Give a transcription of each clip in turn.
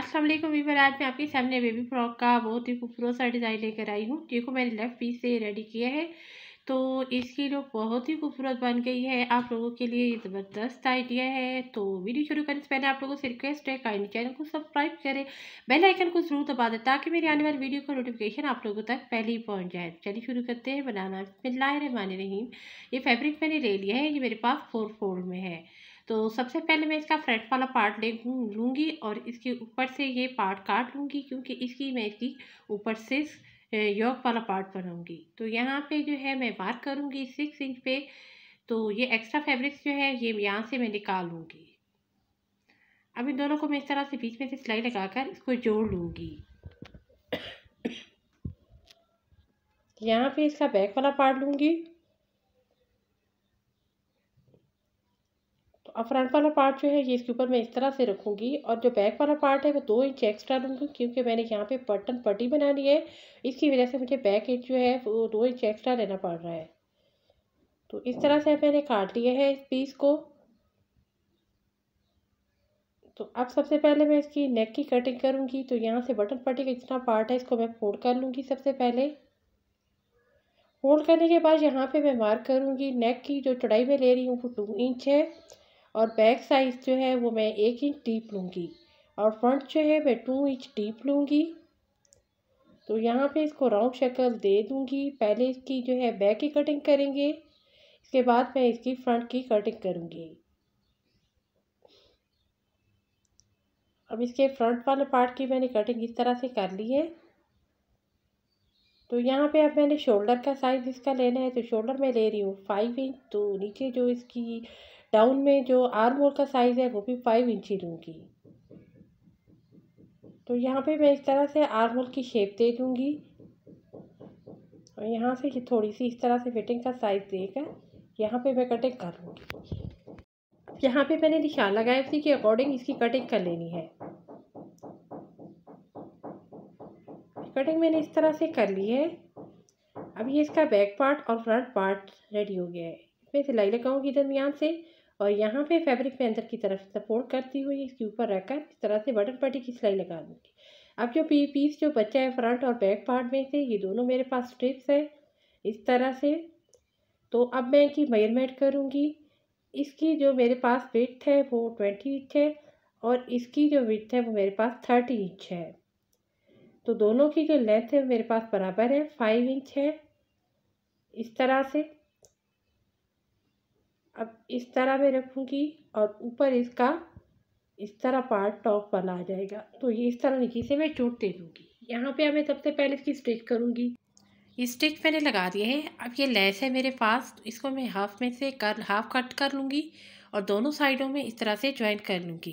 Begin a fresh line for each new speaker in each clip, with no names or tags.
अस्सलाम वालेकुम वीवर आज मैं आपके सामने बेबी फ्रॉक का बहुत ही खूबसूरत सा डिज़ाइन लेकर आई हूँ जिसको मैंने लेफ़्ट पीस से रेडी किया है तो इसकी लुक बहुत ही खूबसूरत बन गई है आप लोगों के लिए ये ज़बरदस्त आइडिया है तो वीडियो शुरू करने से पहले आप लोगों से रिक्वेस्ट है काइंड चैनल को सब्सक्राइब करें बेल आइकन को ज़रूर दबा दें ताकि मेरी आने वाली वीडियो का नोटिफिकेशन आप लोगों तक पहले ही पहुँच जाए चलिए शुरू करते हैं बनाना बिस्मिल्लाह रहमान रहीम ये फैब्रिक मैंने ले लिया है ये मेरे पास फोर फोल्ड में है तो सबसे पहले मैं इसका फ्रंट वाला पार्ट ले लूँगी और इसके ऊपर से ये पार्ट काट लूँगी क्योंकि इसकी मैं इसकी ऊपर से योग वाला पार्ट बनाऊँगी तो यहाँ पे जो है मैं बात करूँगी सिक्स इंच पे तो ये एक्स्ट्रा फैब्रिक्स जो है ये यहाँ से मैं निकाल लूँगी अब इन दोनों को मैं इस तरह से बीच में से सिलाई लगाकर इसको जोड़ लूँगी यहाँ पे इसका बैक वाला पार्ट लूँगी अब फ्रंट वाला पार्ट जो है ये इसके ऊपर मैं इस तरह से रखूँगी और जो बैक वाला पार्ट है वो दो इंच एक्स्ट्रा लूँगी क्योंकि मैंने यहाँ पे बटन पट्टी बनानी है इसकी वजह से मुझे बैक इंच जो है वो दो इंच एक्स्ट्रा लेना पड़ रहा है तो इस तरह से मैंने काट लिया है इस पीस को तो अब सबसे पहले मैं इसकी नेक की कटिंग करूँगी तो यहाँ से बटन पट्टी का जितना पार्ट है इसको मैं फोल्ड कर लूँगी सबसे पहले फोल्ड करने के बाद यहाँ पे मैं मार्क करूँगी नेक की जो चौड़ाई में ले रही हूँ वो टू इंच है और बैक साइज़ जो है वो मैं एक इंच डीप लूँगी और फ्रंट जो है मैं टू इंच डीप लूँगी तो यहाँ पे इसको राउंड शक्ल दे दूँगी पहले इसकी जो है बैक की कटिंग करेंगे इसके बाद मैं इसकी फ्रंट की कटिंग करूँगी अब इसके फ्रंट वाले पार्ट की मैंने कटिंग इस तरह से कर ली है तो यहाँ पे अब मैंने शोल्डर का साइज़ इसका लेना है तो शोल्डर में ले रही हूँ फाइव इंच तो नीचे जो इसकी डाउन में जो आर्म होल का साइज़ है वो भी फाइव इंच ही लूँगी तो यहाँ पे मैं इस तरह से आर्म होल की शेप दे दूँगी और यहाँ से थोड़ी सी इस तरह से फिटिंग का साइज़ देकर यहाँ पे मैं कटिंग कर लूँगी यहाँ पे मैंने निशान लगाया उसी के अकॉर्डिंग इसकी कटिंग कर लेनी है कटिंग मैंने इस तरह से कर ली है अभी इसका बैक पार्ट और फ्रंट पार्ट रेडी हो गया है इसमें सिलाई लगाऊंगी दरमियान से और यहाँ पे फैब्रिक में अंदर की तरफ सपोर्ट करती हुई इसके ऊपर रखकर इस तरह से बटन पट्टी की सिलाई लगा दूँगी अब जो पी पीस जो बच्चा है फ्रंट और बैक पार्ट में से ये दोनों मेरे पास स्ट्रिप्स है इस तरह से तो अब मैं इनकी मेजरमेंट करूँगी इसकी जो मेरे पास वेथ है वो ट्वेंटी इंच है और इसकी जो विथ है वो मेरे पास थर्टी इंच है तो दोनों की जो लेंथ है मेरे पास बराबर है फाइव इंच है इस तरह से अब इस तरह मैं रखूँगी और ऊपर इसका इस तरह पार्ट टॉप वाला आ जाएगा तो ये इस तरह नीचे से मैं चूट दे दूँगी यहाँ पे मैं सबसे पहले इसकी स्टिच करूँगी ये स्टिच मैंने लगा दिए हैं अब ये लेस है मेरे पास तो इसको मैं हाफ में से कर हाफ कट कर लूँगी और दोनों साइडों में इस तरह से ज्वाइन कर लूँगी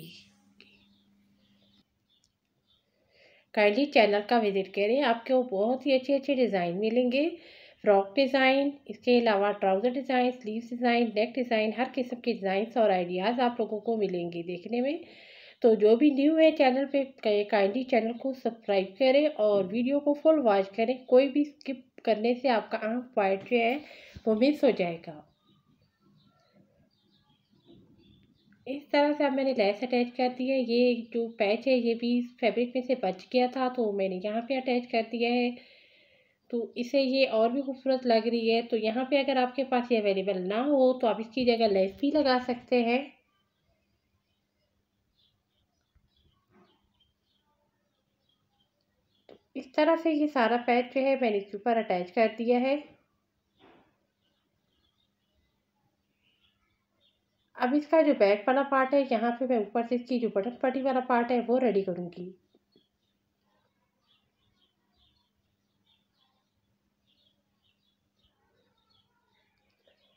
काइंडली चैनल का विज़िट करें आपको बहुत ही अच्छे अच्छे डिज़ाइन मिलेंगे फ्रॉक डिज़ाइन इसके अलावा trouser design sleeve design neck design हर किस्म के डिज़ाइंस और आइडियाज़ आप लोगों को मिलेंगे देखने में तो जो भी न्यू है चैनल पे काइंडली चैनल को सब्सक्राइब करें और वीडियो को फुल वॉच करें कोई भी स्किप करने से आपका आँख पॉइंट जो है वो मिस हो जाएगा इस तरह से अब मैंने लेस अटैच कर दी है ये जो पैच है ये भी फैब्रिक में से बच गया था तो मैंने यहाँ पे अटैच कर दिया है तो इसे ये और भी खूबसूरत लग रही है तो यहाँ पे अगर आपके पास ये अवेलेबल ना हो तो आप इसकी जगह लेस भी लगा सकते हैं तो इस तरह से ये सारा पैच जो है मैंने इसके ऊपर अटैच कर दिया है अब इसका जो बैक वाला पार्ट है यहाँ पे मैं ऊपर से इसकी जो बटन पट्टी वाला पार्ट है वो रेडी करूँगी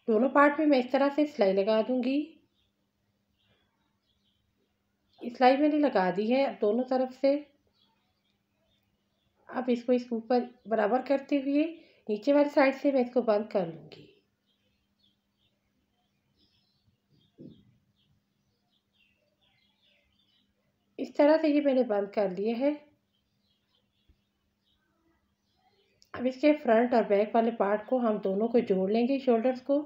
दोनों पार्ट में मैं इस तरह से सिलाई लगा दूंगी सिलाई मैंने लगा दी है दोनों तरफ से अब इसको इस ऊपर बराबर करते हुए नीचे वाली साइड से मैं इसको बंद कर लूँगी इस तरह से ये मैंने बंद कर लिया है अब इसके फ्रंट और बैक वाले पार्ट को हम दोनों को जोड़ लेंगे शोल्डर्स को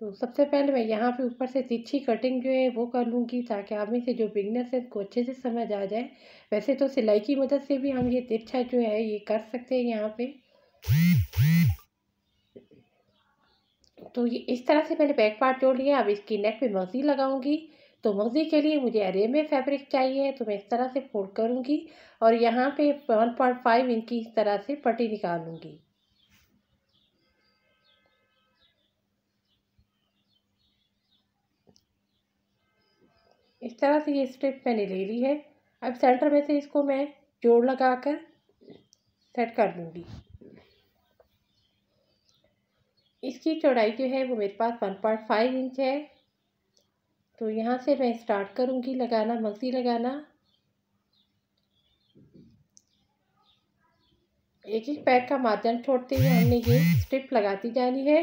तो सबसे पहले मैं यहाँ पे ऊपर से तिरछी कटिंग जो है वो कर लूँगी ताकि आप में से जो बिगनर्स है उसको अच्छे से समझ आ जाए वैसे तो सिलाई की मदद से भी हम ये तिरछा जो है ये कर सकते हैं यहाँ पे तो ये इस तरह से मैंने बैक पार्ट जोड़ लिया अब इसकी नेक पे मसी लगाऊंगी तो मगज़े के लिए मुझे अरे में फैब्रिक चाहिए तो मैं इस तरह से फोल्ड करूँगी और यहाँ पे वन पॉइंट फाइव इंच की इस तरह से पट्टी निकालूँगी इस तरह से ये स्ट्रिप मैंने ले ली है अब सेंटर में से इसको मैं जोड़ लगा कर सेट कर दूँगी इसकी चौड़ाई जो है वो मेरे पास वन पॉइंट फाइव इंच है तो यहाँ से मैं स्टार्ट करूँगी लगाना मसी लगाना एक एक पैर का माध्यम छोड़ते हुए हमने ये स्ट्रिप लगाती जानी है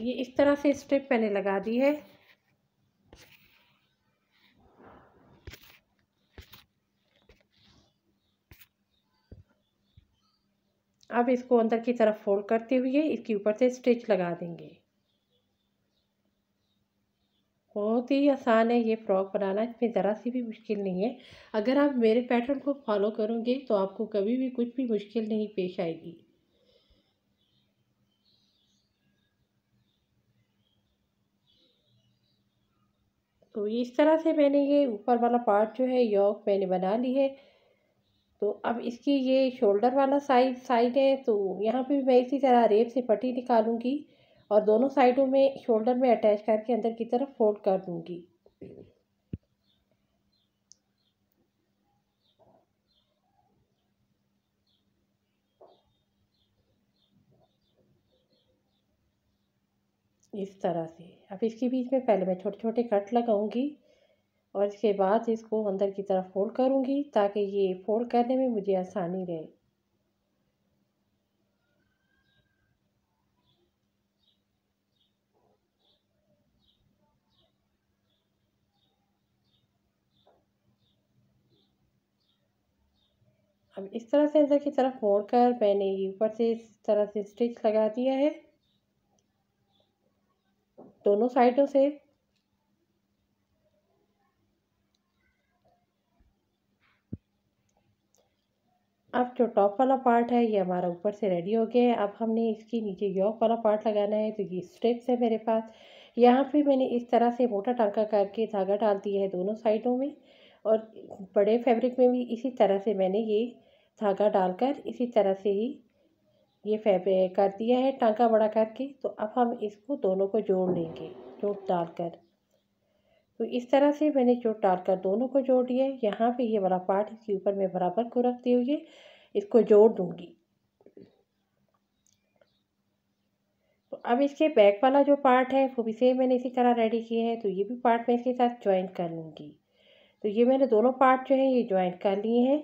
ये इस तरह से स्ट्रिप मैंने लगा दी है अब इसको अंदर की तरफ फोल्ड करते हुए इसके ऊपर से स्टिच लगा देंगे बहुत ही आसान है ये फ्रॉक बनाना इसमें ज़रा सी भी मुश्किल नहीं है अगर आप मेरे पैटर्न को फॉलो करोगे तो आपको कभी भी कुछ भी मुश्किल नहीं पेश आएगी तो इस तरह से मैंने ये ऊपर वाला पार्ट जो है यॉक मैंने बना ली है तो अब इसकी ये शोल्डर वाला साइड साइड है तो यहाँ पे भी मैं इसी तरह रेप से पट्टी निकालूंगी और दोनों साइडों में शोल्डर में अटैच करके अंदर की तरफ फोल्ड कर दूंगी इस तरह से अब इसके बीच में पहले मैं छोटे छोटे कट लगाऊंगी और इसके बाद इसको अंदर की तरफ फोल्ड करूँगी ताकि ये फोल्ड करने में मुझे आसानी रहे अब इस तरह से अंदर की तरफ मोड़ कर मैंने ये ऊपर से इस तरह से स्टिच लगा दिया है दोनों साइडों से अब जो टॉप वाला पार्ट है ये हमारा ऊपर से रेडी हो गया है अब हमने इसके नीचे यॉक वाला पार्ट लगाना है तो ये स्ट्रिप्स है मेरे पास यहाँ पे मैंने इस तरह से मोटा टांका करके धागा डाल दिया है दोनों साइडों में और बड़े फैब्रिक में भी इसी तरह से मैंने ये धागा डालकर इसी तरह से ही ये फैब्रिक कर दिया है टांका बड़ा करके तो अब हम इसको दोनों को जोड़ लेंगे जोड़ डालकर तो इस तरह से मैंने चोट डाल कर दोनों को जोड़ दिया है यहाँ पर ये वाला पार्ट इसके ऊपर मैं बराबर को रखते हुए इसको जोड़ दूँगी तो अब इसके बैक वाला जो पार्ट है वो भी सेम मैंने इसी तरह रेडी किया है तो ये भी पार्ट मैं इसके साथ ज्वाइन कर लूँगी तो ये मैंने दोनों पार्ट जो है ये ज्वाइन कर लिए हैं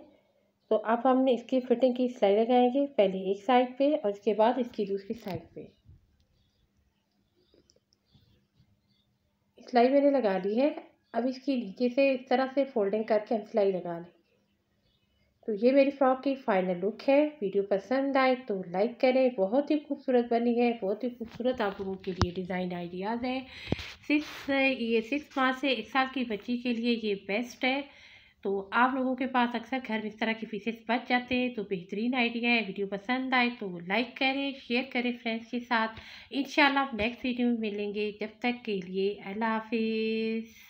तो अब हमने इसकी फिटिंग की सिलाई लगाएंगे पहले एक साइड पे और इसके बाद इसकी दूसरी साइड पर सिलाई मैंने लगा ली है अब इसकी नीचे से इस तरह से फोल्डिंग करके हम सिलाई लगा लें तो ये मेरी फ्रॉक की फाइनल लुक है वीडियो पसंद आए तो लाइक करें बहुत ही खूबसूरत बनी है बहुत ही खूबसूरत आप लोगों के लिए डिज़ाइन आइडियाज़ हैं सिक्स ये सिक्स माह से एक साल की बच्ची के लिए ये बेस्ट है तो आप लोगों के पास अक्सर घर में इस तरह के फीसेस बच जाते हैं तो बेहतरीन आइडिया है वीडियो पसंद आए तो लाइक करें शेयर करें फ्रेंड्स के साथ इन नेक्स्ट वीडियो में मिलेंगे जब तक के लिए अल्लाह हाफिज़